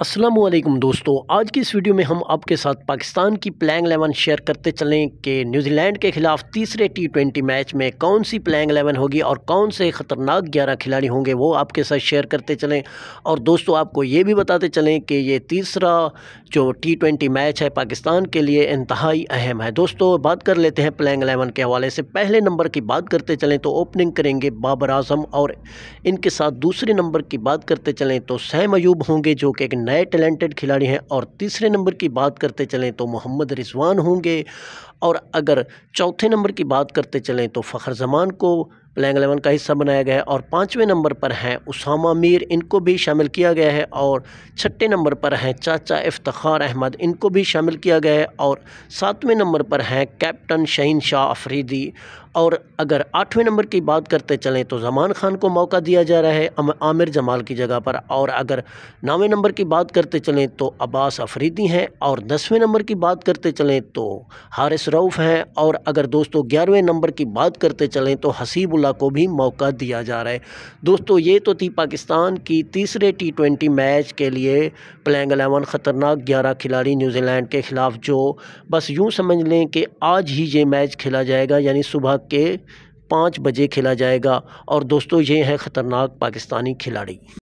असलम दोस्तों आज की इस वीडियो में हम आपके साथ पाकिस्तान की प्लैंग एलेवन शेयर करते चलें कि न्यूजीलैंड के खिलाफ तीसरे टी ट्वेंटी मैच में कौन सी प्लैंग एलेवन होगी और कौन से ख़तरनाक ग्यारह खिलाड़ी होंगे वो आपके साथ शेयर करते चलें और दोस्तों आपको ये भी बताते चलें कि ये तीसरा जो टी ट्वेंटी मैच है पाकिस्तान के लिए इंतहाई अहम है दोस्तों बात कर लेते हैं प्लैंग एलेवन के हवाले से पहले नंबर की बात करते चलें तो ओपनिंग करेंगे बाबर आजम और इनके साथ दूसरे नंबर की बात करते चलें तो सैम अयूब होंगे जो कि एक नए टैलेंटेड खिलाड़ी हैं और तीसरे नंबर की बात करते चलें तो मोहम्मद रिजवान होंगे और अगर चौथे नंबर की बात करते चलें तो फ़खर जमान को प्लेइंग एलेवन का हिस्सा बनाया गया है और पाँचवें नंबर पर हैं उसामा मीर इनको भी शामिल किया गया है और छठे नंबर पर हैं चाचा इफ्तार अहमद इनको भी शामिल किया गया है और सातवें नंबर पर हैं कैप्टन शहीन शाह अफरीदी और अगर आठवें नंबर की बात करते चलें तो जमान खान को मौका दिया जा रहा है आमिर जमाल की जगह पर और अगर नौवें नंबर की बात करते चलें तो अब्बास अफरीदी हैं और दसवें नंबर की बात करते चलें तो हारिस रऊफ़ हैं और अगर दोस्तों ग्यारहवें नंबर की बात करते चलें तो हसीबुल अब्दुल्ला को भी मौका दिया जा रहा है दोस्तों ये तो थी पाकिस्तान की तीसरे टी ट्वेंटी मैच के लिए प्लेंग एलेवन ख़तरनाक ग्यारह खिलाड़ी न्यूजीलैंड के ख़िलाफ़ जो बस यूँ समझ लें कि आज ही ये मैच खेला जाएगा यानी सुबह के पाँच बजे खेला जाएगा और दोस्तों ये हैं ख़तरनाक पाकिस्तानी खिलाड़ी